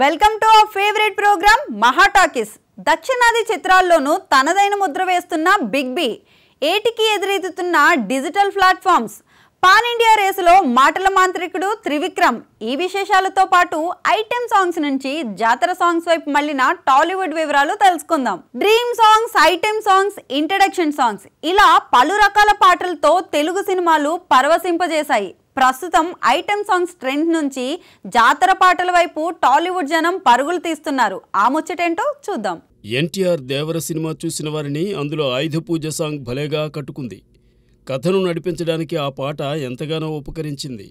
welcome to our favourite programme మహాటాకిస్ దక్షిణాది చిత్రాల్లోనూ తనదైన ముద్ర వేస్తున్న బిగ్ బి ఏటికి ఎదురెదుతున్న డిజిటల్ ప్లాట్ఫామ్స్ పాన్ ఇండియా రేసులో మాటల మాంత్రికుడు త్రివిక్రమ్ ఈ విశేషాలతో పాటు ఐటెం సాంగ్స్ నుంచి జాతర సాంగ్స్ వైపు మళ్ళిన టాలీవుడ్ వివరాలు తెలుసుకుందాం dream songs item songs introduction songs ఇలా పలు రకాల పాటలతో తెలుగు సినిమాలు పరవశింపజేశాయి ప్రస్తుతం ఐటెం సాంగ్స్ ట్రెండ్ నుంచి జాతర పాటల వైపు టాలీవుడ్ జనం పరుగులు తీస్తున్నారు ఆ ముచ్చటేంటో చూద్దాం ఎన్టీఆర్ దేవర సినిమా చూసిన వారిని అందులో ఆయుధ పూజ సాంగ్ భలేగా కట్టుకుంది కథను నడిపించడానికి ఆ పాట ఎంతగానో ఉపకరించింది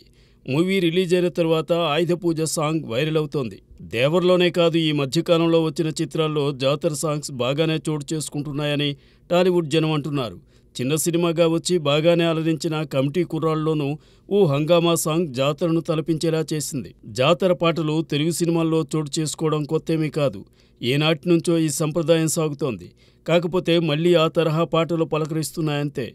మూవీ రిలీజ్ అయిన తర్వాత ఆయుధ పూజ సాంగ్ వైరల్ అవుతోంది దేవర్లోనే కాదు ఈ మధ్యకాలంలో వచ్చిన చిత్రాల్లో జాతర సాంగ్స్ బాగానే చోటు చేసుకుంటున్నాయని టాలీవుడ్ జనం అంటున్నారు చిన్న సినిమాగా వచ్చి బాగానే అలరించిన కమిటీ కుర్రాళ్ళలోనూ ఓ హంగామా సాంగ్ జాతరను తలపించేలా చేసింది జాతర పాటలు తెలుగు సినిమాల్లో చోటు చేసుకోవడం కొత్తేమీ కాదు ఏనాటి నుంచో ఈ సంప్రదాయం సాగుతోంది కాకపోతే మళ్లీ ఆ తరహా పాటలు పలకరిస్తున్నాయంతే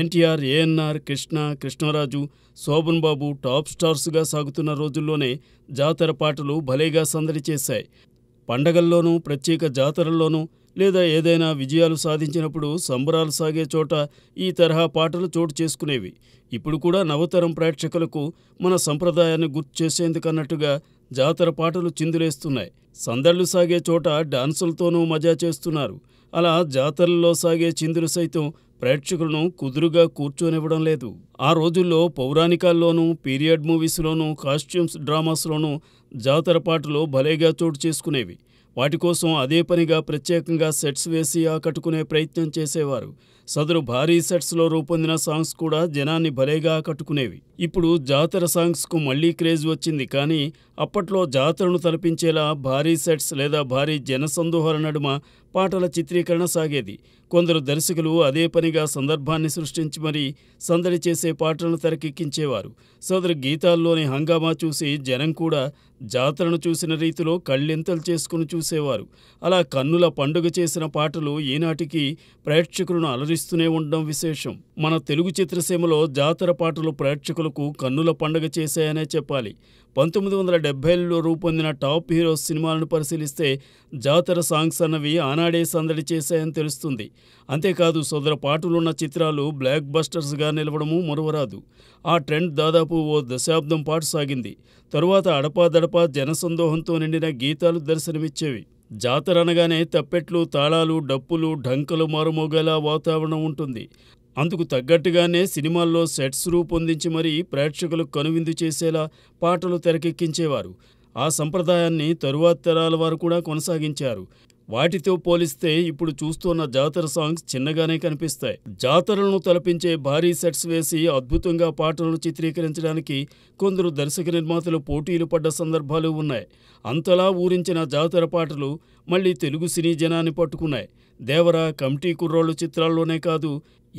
ఎన్టీఆర్ ఏఎన్ఆర్ కృష్ణ కృష్ణరాజు శోభన్ బాబు టాప్ స్టార్స్గా సాగుతున్న రోజుల్లోనే జాతర పాటలు భలేగా సందడి చేశాయి పండగల్లోనూ ప్రత్యేక జాతరల్లోనూ లేదా ఏదైనా విజయాలు సాధించినప్పుడు సంబరాలు సాగే చోట ఈ తరహా పాటలు చోటు చేసుకునేవి ఇప్పుడు కూడా నవతరం ప్రేక్షకులకు మన సంప్రదాయాన్ని గుర్తు చేసేందుకన్నట్టుగా జాతర పాటలు చిందులేస్తున్నాయి సందళ్లు సాగే చోట డాన్సులతోనూ మజా చేస్తున్నారు అలా జాతరల్లో సాగే చిందులు సైతం ప్రేక్షకులను కుదురుగా కూర్చోనివ్వడం లేదు ఆ రోజుల్లో పౌరాణికాల్లోనూ పీరియడ్ మూవీస్లోనూ కాస్ట్యూమ్స్ డ్రామాస్లోనూ జాతర పాటలు భలేగా చోటు చేసుకునేవి వాటి కోసం అదే పనిగా ప్రత్యేకంగా సెట్స్ వేసి ఆకట్టుకునే ప్రయత్నం చేసేవారు సదరు భారీ సెట్స్లో రూపొందిన సాంగ్స్ కూడా జనాన్ని భలేగా ఆకట్టుకునేవి ఇప్పుడు జాతర సాంగ్స్కు మళ్లీ క్రేజ్ వచ్చింది కానీ అప్పట్లో జాతరను తలపించేలా భారీ సెట్స్ లేదా భారీ జనసందోహర నడుమ పాటల చిత్రీకరణ సాగేది కొందరు దర్శకులు అదే పనిగా సందర్భాన్ని సృష్టించి మరీ సందడి చేసే పాటలను తెరకెక్కించేవారు సోదరు గీతాల్లోని హంగామా చూసి జనం కూడా జాతరను చూసిన రీతిలో కళ్ళెంతలు చేసుకుని చూసేవారు అలా కన్నుల పండుగ చేసిన పాటలు ఈనాటికి ప్రేక్షకులను అలరిస్తూనే ఉండడం విశేషం మన తెలుగు చిత్రసీమలో జాతర పాటలు ప్రేక్షకులకు కన్నుల పండుగ చేశాయనే చెప్పాలి పంతొమ్మిది వందల డెబ్బైలలో రూపొందిన టాప్ హీరోస్ సినిమాలను పరిశీలిస్తే జాతర సాంగ్స్ అన్నవి ఆనాడే సందడి చేశాయని తెలుస్తుంది అంతేకాదు సోదర పాటలున్న చిత్రాలు బ్లాక్ బస్టర్స్గా నిలవడము మరువరాదు ఆ ట్రెండ్ దాదాపు ఓ దశాబ్దం పాటు సాగింది తరువాత అడపాదడపా జనసందోహంతో నిండిన గీతాలు దర్శనమిచ్చేవి జాతర అనగానే తప్పెట్లు తాళాలు డప్పులు ఢంకలు మారుమోగేలా వాతావరణం ఉంటుంది అందుకు తగ్గట్టుగానే సినిమాల్లో సెట్స్ రూపొందించి మరీ ప్రేక్షకులు కనువిందు చేసేలా పాటలు తెరకెక్కించేవారు ఆ సంప్రదాయాన్ని తరువాత తరాల వారు కూడా కొనసాగించారు వాటితో పోలిస్తే ఇప్పుడు చూస్తున్న జాతర సాంగ్స్ చిన్నగానే కనిపిస్తాయి జాతరలను తలపించే భారీ సెట్స్ వేసి అద్భుతంగా పాటలను చిత్రీకరించడానికి కొందరు దర్శక నిర్మాతలు పోటీలు పడ్డ సందర్భాలు ఉన్నాయి అంతలా ఊరించిన జాతర పాటలు మళ్లీ తెలుగు సినీ జనాన్ని పట్టుకున్నాయి దేవర కమిటీ కుర్రోళ్ళు చిత్రాల్లోనే కాదు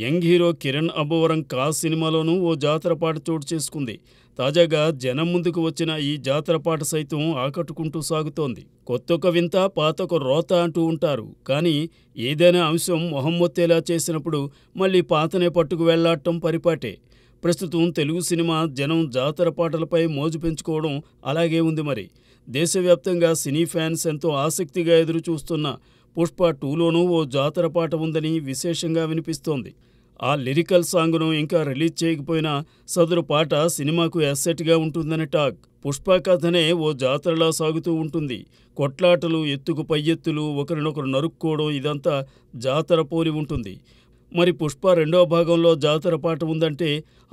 యంగ్ హీరో కిరణ్ అబోవరం కాస్ సినిమాలోనూ ఓ జాతర పాట చోటు చేసుకుంది తాజాగా జనం ముందుకు వచ్చిన ఈ జాతర పాట సైతం ఆకట్టుకుంటూ సాగుతోంది కొత్తొక వింత పాతొక రోత అంటూ ఉంటారు కానీ ఏదైనా అంశం మొహమ్మొత్తేలా చేసినప్పుడు మళ్ళీ పాతనే పట్టుకు వెళ్లాడటం పరిపాటే ప్రస్తుతం తెలుగు సినిమా జనం జాతర పాటలపై మోజు పెంచుకోవడం అలాగే ఉంది మరి దేశవ్యాప్తంగా సినీ ఫ్యాన్స్ ఎంతో ఆసక్తిగా ఎదురు చూస్తున్న పుష్ప టూలోనూ ఓ జాతర పాట ఉందని విశేషంగా వినిపిస్తోంది ఆ లిరికల్ సాంగ్ను ఇంకా రిలీజ్ చేయకపోయినా సదరు పాట సినిమాకు అసెట్గా ఉంటుందని టాక్ పుష్ప కథనే ఓ జాతరలా సాగుతూ ఉంటుంది కొట్లాటలు ఎత్తుకు పై ఎత్తులు ఒకరినొకరు నరుక్కోవడం ఇదంతా జాతర పోలి ఉంటుంది మరి పుష్ప రెండో భాగంలో జాతర పాట ఉందంటే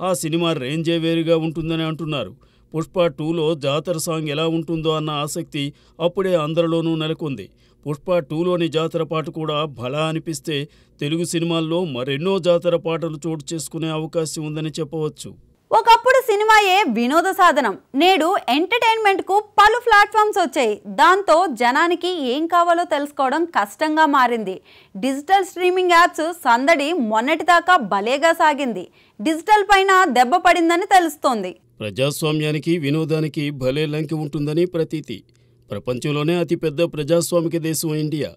ఆ సినిమా రేంజే వేరుగా ఉంటుందని అంటున్నారు పుష్ప టూలో జాతర సాంగ్ ఎలా ఉంటుందో అన్న ఆసక్తి అప్పుడే అందరిలోనూ నెలకొంది పుష్ప టూలోని జాతర పాట కూడా భలా అనిపిస్తే తెలుగు సినిమాల్లో మరెన్నో జాతర పాటలు చోటు చేసుకునే అవకాశం ఉందని చెప్పవచ్చు ఒకప్పుడు సినిమాయే వినోద సాధనం నేడు ఎంటర్టైన్మెంట్కు పలు ప్లాట్ఫామ్స్ వచ్చాయి దాంతో జనానికి ఏం కావాలో తెలుసుకోవడం కష్టంగా మారింది డిజిటల్ స్ట్రీమింగ్ యాప్స్ సందడి మొన్నటిదాకా భలేగా సాగింది డిజిటల్ పైన దెబ్బ పడిందని తెలుస్తోంది ప్రజాస్వామ్యానికి వినోదానికి భలే లంకి ఉంటుందని ప్రతీతి ప్రపంచంలోనే అతిపెద్ద ప్రజాస్వామిక దేశం ఇండియా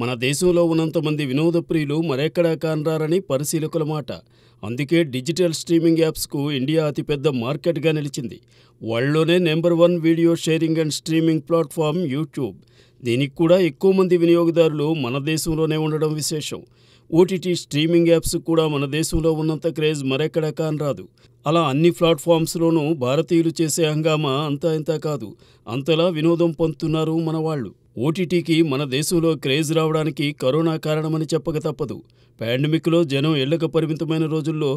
మన దేశంలో ఉన్నంతమంది వినోద ప్రియులు మరెక్కడా కానరారని పరిశీలకుల మాట అందుకే డిజిటల్ స్ట్రీమింగ్ యాప్స్కు ఇండియా అతిపెద్ద మార్కెట్గా నిలిచింది వరల్డ్లోనే number one video sharing and streaming platform YouTube దీనికి కూడా ఎక్కువ మంది వినియోగదారులు మన దేశంలోనే ఉండడం విశేషం ఓటీటీ స్ట్రీమింగ్ యాప్స్ కూడా మన దేశంలో ఉన్నంత క్రేజ్ మరెక్కడా కానరాదు అలా అన్ని ప్లాట్ఫామ్స్లోనూ భారతీయులు చేసే హంగామా అంతా ఇంత కాదు అంతలా వినోదం పొందుతున్నారు మన వాళ్ళు ఓటీటీకి మన దేశంలో క్రేజ్ రావడానికి కరోనా కారణమని చెప్పక తప్పదు పాండమిక్లో జనం ఎల్లక పరిమితమైన రోజుల్లో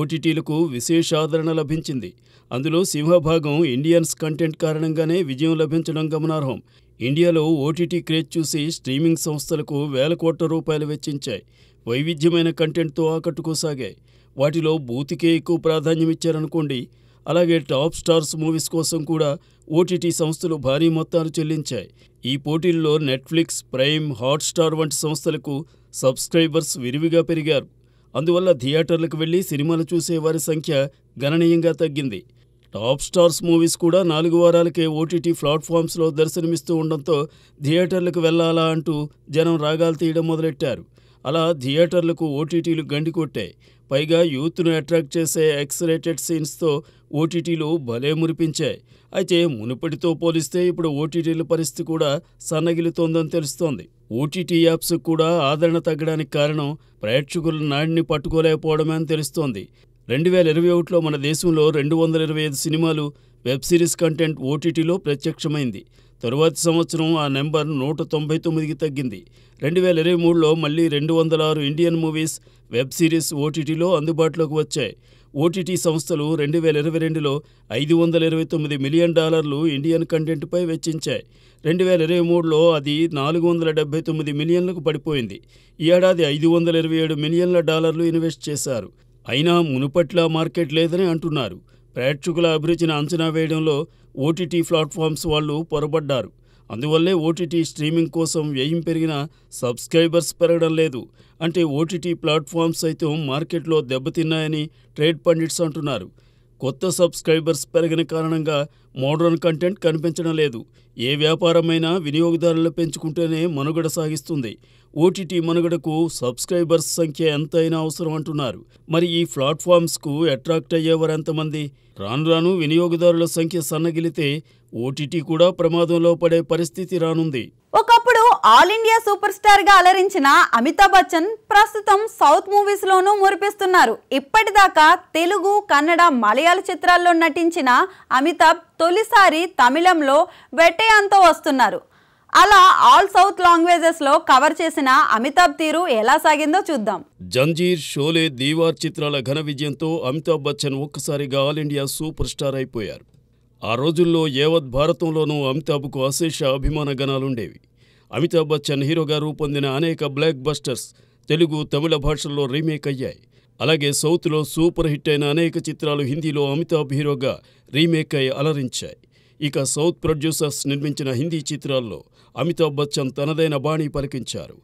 ఓటీటీలకు విశేష ఆదరణ లభించింది అందులో సింహభాగం ఇండియన్స్ కంటెంట్ కారణంగానే విజయం లభించడం గమనార్హం ఇండియాలో ఓటీటీ క్రేజ్ చూసి స్ట్రీమింగ్ సంస్థలకు వేల కోట్ల రూపాయలు వెచ్చించాయి వైవిధ్యమైన కంటెంట్తో ఆకట్టుకోసాగాయి వాటిలో బూతికే ఎక్కువ ప్రాధాన్యమిచ్చారనుకోండి అలాగే టాప్ స్టార్స్ మూవీస్ కోసం కూడా ఓటీటీ సంస్థలు భారీ మొత్తాలు చెల్లించాయి ఈ పోటీల్లో నెట్ఫ్లిక్స్ ప్రైమ్ హాట్స్టార్ వంటి సంస్థలకు సబ్స్క్రైబర్స్ విరివిగా పెరిగారు అందువల్ల థియేటర్లకు వెళ్లి సినిమాలు చూసేవారి సంఖ్య గణనీయంగా తగ్గింది టాప్ స్టార్స్ మూవీస్ కూడా నాలుగు వారాలకే ఓటీటీ ప్లాట్ఫామ్స్లో దర్శనమిస్తూ ఉండడంతో థియేటర్లకు వెళ్లాలా అంటూ జనం రాగాలు తీయడం మొదలెట్టారు అలా థియేటర్లకు ఓటీటీలు కొట్టాయి పైగా యూత్ను అట్రాక్ట్ చేసే ఎక్స్రేటెడ్ సీన్స్తో ఓటీటీలు భలే మురిపించాయి అయితే మునుపటితో పోలిస్తే ఇప్పుడు ఓటీటీల పరిస్థితి కూడా సన్నగిలుతోందని తెలుస్తోంది ఓటీటీ యాప్స్ కూడా ఆదరణ తగ్గడానికి కారణం ప్రేక్షకుల నాడిని పట్టుకోలేకపోవడమే అని తెలుస్తోంది రెండు వేల ఇరవై ఒకటిలో మన దేశంలో రెండు వందల ఇరవై ఐదు సినిమాలు వెబ్ సిరీస్ కంటెంట్ ఓటీటీలో ప్రత్యక్షమైంది తరువాతి సంవత్సరం ఆ నెంబర్ నూట తొంభై తొమ్మిదికి తగ్గింది రెండు వేల ఇరవై మూడులో మళ్ళీ రెండు వందల ఆరు ఇండియన్ మూవీస్ వెబ్ సిరీస్ ఓటీటీలో అందుబాటులోకి వచ్చాయి ఓటీటీ సంస్థలు రెండు వేల ఇరవై రెండులో ఐదు వందల ఇరవై తొమ్మిది మిలియన్ డాలర్లు ఇండియన్ కంటెంట్పై వెచ్చించాయి రెండు వేల ఇరవై మూడులో అది నాలుగు వందల డెబ్బై తొమ్మిది మిలియన్లకు పడిపోయింది ఈ ఏడాది ఐదు వందల ఇరవై ఏడు మిలియన్ల డాలర్లు ఇన్వెస్ట్ చేశారు అయినా మునుపట్లా మార్కెట్ లేదని అంటున్నారు ప్రేక్షకుల అభిరుచిని అంచనా వేయడంలో ఓటీటీ ప్లాట్ఫామ్స్ వాళ్ళు పొరబడ్డారు అందువల్లే ఓటీటీ స్ట్రీమింగ్ కోసం వ్యయం పెరిగిన సబ్స్క్రైబర్స్ పెరగడం లేదు అంటే ఓటీటీ ప్లాట్ఫామ్స్ సైతం మార్కెట్లో దెబ్బతిన్నాయని ట్రేడ్ పండిట్స్ అంటున్నారు కొత్త సబ్స్క్రైబర్స్ పెరిగిన కారణంగా మోడ్రన్ కంటెంట్ కనిపించడం లేదు ఏ వ్యాపారమైనా వినియోగదారులు పెంచుకుంటేనే మనుగడ సాగిస్తుంది ఓటీటీ మనుగడకు సబ్స్క్రైబర్స్ సంఖ్య ఎంతైనా అవసరం అంటున్నారు మరి ఈ ప్లాట్ఫామ్స్కు అట్రాక్ట్ ఎంతమంది రాను రాను వినియోగదారుల సంఖ్య సన్నగిలితే ఓటీటీ కూడా ప్రమాదంలో పడే పరిస్థితి రానుంది ఒకప్పుడు ఆల్ ఇండియా సూపర్ స్టార్ గా అలరించిన అమితాబ్ బచ్చన్ ప్రస్తుతం సౌత్ మూవీస్ లోనూ మురిపిస్తున్నారు ఇప్పటిదాకా తెలుగు కన్నడ మలయాళ చిత్రాల్లో నటించిన అమితాబ్ తొలిసారి తమిళంలో వెటయాంతో వస్తున్నారు అలా ఆల్ సౌత్ లాంగ్వేజెస్ లో కవర్ చేసిన అమితాబ్ తీరు ఎలా సాగిందో చూద్దాం జంజీర్ షోలే దీవార్ చిత్రాల ఘన విజయంతో అమితాబ్ బచ్చన్ ఒక్కసారిగా ఆల్ ఇండియా సూపర్ స్టార్ అయిపోయారు ఆ రోజుల్లో యావత్ భారతంలోనూ అమితాబ్కు అశేష అభిమాన గణాలుండేవి అమితాబ్ బచ్చన్ హీరోగా రూపొందిన అనేక బ్లాక్ బస్టర్స్ తెలుగు తమిళ భాషల్లో రీమేక్ అయ్యాయి అలాగే సౌత్లో సూపర్ హిట్ అయిన అనేక చిత్రాలు హిందీలో అమితాబ్ హీరోగా రీమేక్ అయి అలరించాయి ఇక సౌత్ ప్రొడ్యూసర్స్ నిర్మించిన హిందీ చిత్రాల్లో అమితాబ్ బచ్చన్ తనదైన బాణీ పలికించారు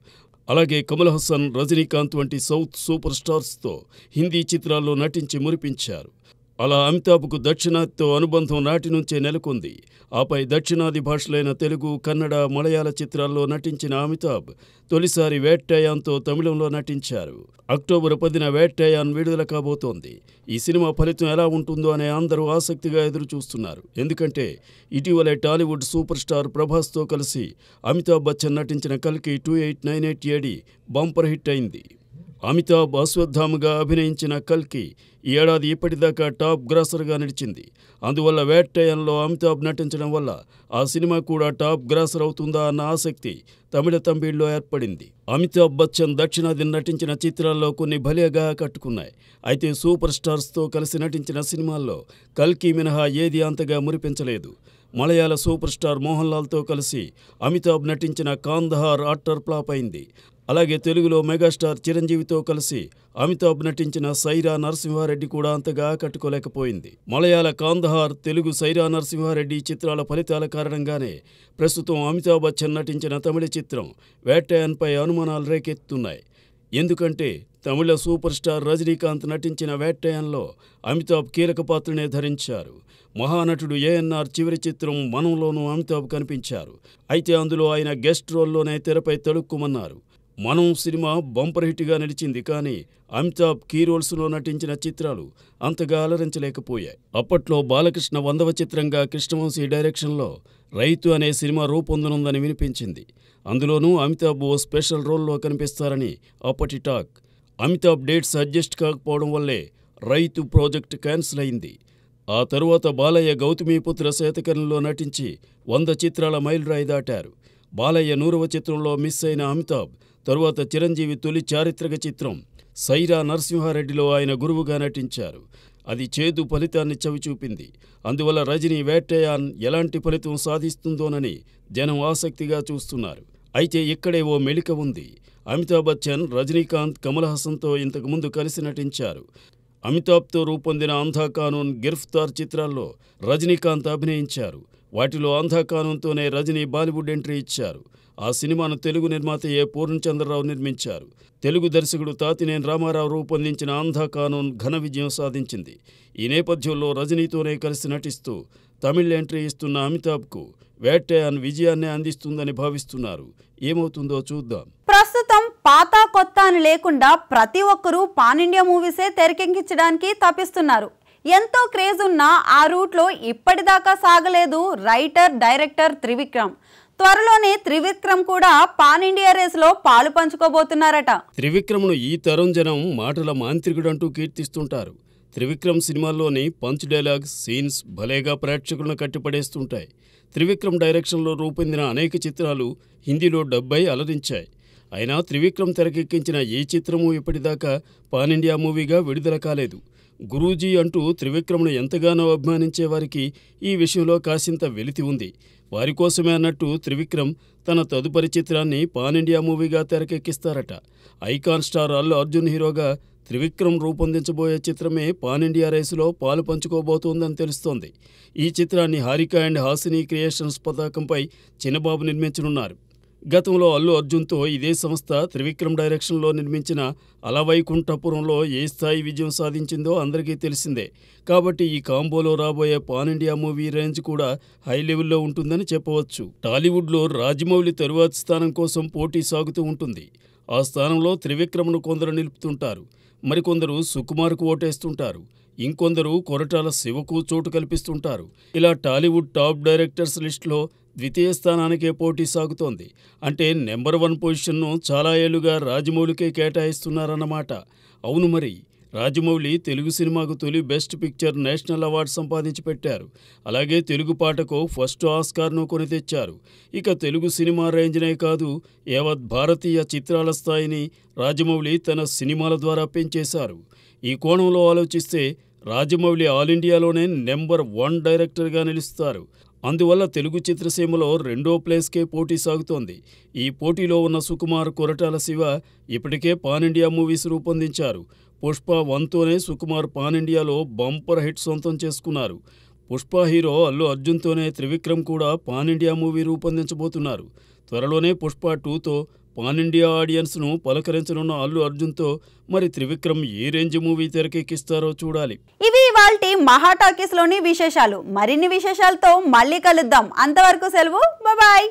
అలాగే కమల్ హసన్ రజనీకాంత్ వంటి సౌత్ సూపర్ స్టార్స్తో హిందీ చిత్రాల్లో నటించి మురిపించారు అలా అమితాబ్కు దక్షిణాదితో అనుబంధం నాటి నుంచే నెలకొంది ఆపై దక్షిణాది భాషలైన తెలుగు కన్నడ మలయాళ చిత్రాల్లో నటించిన అమితాబ్ తొలిసారి వేట్టయాన్తో తమిళంలో నటించారు అక్టోబర్ పదిన వేట్టయాన్ విడుదల కాబోతోంది ఈ సినిమా ఫలితం ఎలా ఉంటుందో అనే అందరూ ఆసక్తిగా ఎదురుచూస్తున్నారు ఎందుకంటే ఇటీవలే టాలీవుడ్ సూపర్ స్టార్ ప్రభాస్తో కలిసి అమితాబ్ బచ్చన్ నటించిన కల్కి two eight nine eight AD bumper hit అయింది అమితాబ్ అశ్వత్థామగా అభినయించిన కల్కి ఈ ఏడాది ఇప్పటిదాకా టాప్ గ్రాసర్గా నిలిచింది అందువల్ల వేట్టయంలో అమితాబ్ నటించడం వల్ల ఆ సినిమా కూడా టాప్ గ్రాసర్ అవుతుందా అన్న ఆసక్తి తమిళ తంబిళ్లో ఏర్పడింది అమితాబ్ బచ్చన్ దక్షిణాది నటించిన చిత్రాల్లో కొన్ని భలేగా కట్టుకున్నాయి అయితే సూపర్ స్టార్స్తో కలిసి నటించిన సినిమాల్లో కల్కి మినహా ఏది అంతగా మురిపించలేదు మలయాళ సూపర్ స్టార్ మోహన్ లాల్తో కలిసి అమితాబ్ నటించిన కాందహార్ ఆటర్ ఫ్లాప్ అయింది అలాగే తెలుగులో మెగాస్టార్ చిరంజీవితో కలిసి అమితాబ్ నటించిన సైరా నరసింహారెడ్డి కూడా అంతగా ఆకట్టుకోలేకపోయింది మలయాళ కాందహార్ తెలుగు సైరా నరసింహారెడ్డి చిత్రాల ఫలితాల కారణంగానే ప్రస్తుతం అమితాబ్ బచ్చన్ నటించిన తమిళ చిత్రం వేటయాన్పై అనుమానాలు రేకెత్తున్నాయి ఎందుకంటే తమిళ సూపర్ స్టార్ రజనీకాంత్ నటించిన వేటయాన్లో అమితాబ్ కీలక పాత్రనే ధరించారు మహానటుడు ఏఎన్ఆర్ చివరి చిత్రం మనంలోనూ అమితాబ్ కనిపించారు అయితే అందులో ఆయన గెస్ట్ రోల్లోనే తెరపై తడుక్కుమన్నారు మనం సినిమా బంపర్ హిట్గా నిలిచింది కానీ అమితాబ్ కీ రోల్స్లో నటించిన చిత్రాలు అంతగా అలరించలేకపోయాయి అప్పట్లో బాలకృష్ణ వందవ చిత్రంగా కృష్ణవంశీ డైరెక్షన్లో రైతు అనే సినిమా రూపొందనుందని వినిపించింది అందులోనూ అమితాబ్ ఓ స్పెషల్ రోల్లో కనిపిస్తారని అప్పటి టాక్ అమితాబ్ డేట్స్ అడ్జస్ట్ కాకపోవడం వల్లే రైతు ప్రాజెక్ట్ క్యాన్సిల్ అయింది ఆ తరువాత బాలయ్య గౌతమీపుత్ర శతకంలో నటించి వంద చిత్రాల మైలురాయి దాటారు బాలయ్య నూరవ చిత్రంలో మిస్ అయిన అమితాబ్ తరువాత చిరంజీవి తొలి చారిత్రక చిత్రం సైరా నరసింహారెడ్డిలో ఆయన గురువుగా నటించారు అది చేదు ఫలితాన్ని చవిచూపింది అందువల్ల రజనీ వేటయాన్ ఎలాంటి ఫలితం సాధిస్తుందోనని జనం ఆసక్తిగా చూస్తున్నారు అయితే ఇక్కడే ఓ మెలిక ఉంది అమితాబ్ బచ్చన్ రజనీకాంత్ కమల్ హాసన్తో ఇంతకుముందు కలిసి నటించారు అమితాబ్తో రూపొందిన ఆంధా కానూన్ గిర్ఫ్తార్ చిత్రాల్లో రజనీకాంత్ అభినయించారు వాటిలో ఆంధా కానూన్తోనే రజనీ బాలీవుడ్ ఎంట్రీ ఇచ్చారు ఆ సినిమాను తెలుగు నిర్మాత ఏ పూర్ణచంద్రరావు నిర్మించారు తెలుగు దర్శకుడు తాతినేని రామారావు రూపొందించిన ఆంధా కానూన్ ఘన విజయం సాధించింది ఈ నేపథ్యంలో రజనీతోనే కలిసి నటిస్తూ తమిళ్ ఎంట్రీ ఇస్తున్న అమితాబ్కు అన్ విజయాన్నే అందిస్తుందని భావిస్తున్నారు ఏమవుతుందో చూద్దాం పాత కొత్త అని లేకుండా ప్రతి ఒక్కరూ పాన్ ఇండియా మూవీసే తెరకెక్కించడానికి తప్పిస్తున్నారు ఎంతో క్రేజ్ ఉన్న ఆ రూట్లో ఇప్పటిదాకా సాగలేదు రైటర్ డైరెక్టర్ త్రివిక్రమ్ త్వరలోనే త్రివిక్రమ్ కూడా పాన్ ఇండియా రేస్లో పాలు పంచుకోబోతున్నారట త్రివిక్రమ్ను ఈ తరం జనం మాటల మాంత్రికుడు అంటూ కీర్తిస్తుంటారు త్రివిక్రమ్ సినిమాల్లోని పంచ్ డైలాగ్ సీన్స్ భలేగా ప్రేక్షకులను కట్టిపడేస్తుంటాయి త్రివిక్రమ్ డైరెక్షన్లో రూపొందిన అనేక చిత్రాలు హిందీలో డబ్బై అలరించాయి అయినా త్రివిక్రమ్ తెరకెక్కించిన ఏ చిత్రమూ ఇప్పటిదాకా పాన్ ఇండియా మూవీగా విడుదల కాలేదు గురూజీ అంటూ త్రివిక్రమ్ను ఎంతగానో అభిమానించే వారికి ఈ విషయంలో కాసింత వెలితి ఉంది వారి కోసమే అన్నట్టు త్రివిక్రమ్ తన తదుపరి చిత్రాన్ని పాన్ ఇండియా మూవీగా తెరకెక్కిస్తారట ఐకాన్ స్టార్ అల్లు అర్జున్ హీరోగా త్రివిక్రమ్ రూపొందించబోయే చిత్రమే పాన్ ఇండియా రేసులో పాలు పంచుకోబోతోందని తెలుస్తోంది ఈ చిత్రాన్ని హారిక అండ్ హాసిని క్రియేషన్స్ పతాకంపై చిన్నబాబు నిర్మించనున్నారు గతంలో అల్లు అర్జున్తో ఇదే సంస్థ త్రివిక్రమ్ డైరెక్షన్లో నిర్మించిన అలవైకుంఠపురంలో ఏ స్థాయి విజయం సాధించిందో అందరికీ తెలిసిందే కాబట్టి ఈ కాంబోలో రాబోయే పాన్ ఇండియా మూవీ రేంజ్ కూడా హై లెవెల్లో ఉంటుందని చెప్పవచ్చు టాలీవుడ్లో రాజమౌళి తరువాతి స్థానం కోసం పోటీ సాగుతూ ఉంటుంది ఆ స్థానంలో త్రివిక్రమ్ను కొందరు నిలుపుతుంటారు మరికొందరు సుకుమార్కు ఓటేస్తుంటారు ఇంకొందరు కొరటాల శివకు చోటు కల్పిస్తుంటారు ఇలా టాలీవుడ్ టాప్ డైరెక్టర్స్ లిస్టులో ద్వితీయ స్థానానికే పోటీ సాగుతోంది అంటే నెంబర్ వన్ పొజిషన్ను చాలా ఏళ్లుగా రాజమౌళికే కేటాయిస్తున్నారన్నమాట అవును మరి రాజమౌళి తెలుగు సినిమాకు తొలి బెస్ట్ పిక్చర్ నేషనల్ అవార్డు సంపాదించి పెట్టారు అలాగే తెలుగు పాటకు ఫస్ట్ ఆస్కార్ను కొని తెచ్చారు ఇక తెలుగు సినిమా రేంజ్నే కాదు యావత్ భారతీయ చిత్రాల స్థాయిని రాజమౌళి తన సినిమాల ద్వారా పెంచేశారు ఈ కోణంలో ఆలోచిస్తే రాజమౌళి ఆల్ ఇండియాలోనే నెంబర్ వన్ డైరెక్టర్గా నిలుస్తారు అందువల్ల తెలుగు చిత్రసీమలో రెండో ప్లేస్కే పోటీ సాగుతోంది ఈ పోటీలో ఉన్న సుకుమార్ కొరటాల శివ ఇప్పటికే పాన్ ఇండియా మూవీస్ రూపొందించారు పుష్ప వన్తోనే సుకుమార్ పాన్ ఇండియాలో బంపర్ హిట్ సొంతం చేసుకున్నారు పుష్ప హీరో అల్లు అర్జున్తోనే త్రివిక్రమ్ కూడా పాన్ ఇండియా మూవీ రూపొందించబోతున్నారు త్వరలోనే పుష్ప టూతో పానిండియా ఆడియన్స్ను పలకరించనున్న అల్లు అర్జున్తో మరి త్రివిక్రమ్ ఏ రేంజ్ మూవీ తెరకెక్కిస్తారో చూడాలి ఇవి ఇవాల్టి మహా టాకీస్లోని విశేషాలు మరిన్ని విశేషాలతో మళ్ళీ కలుద్దాం అంతవరకు సెలవు బాయ్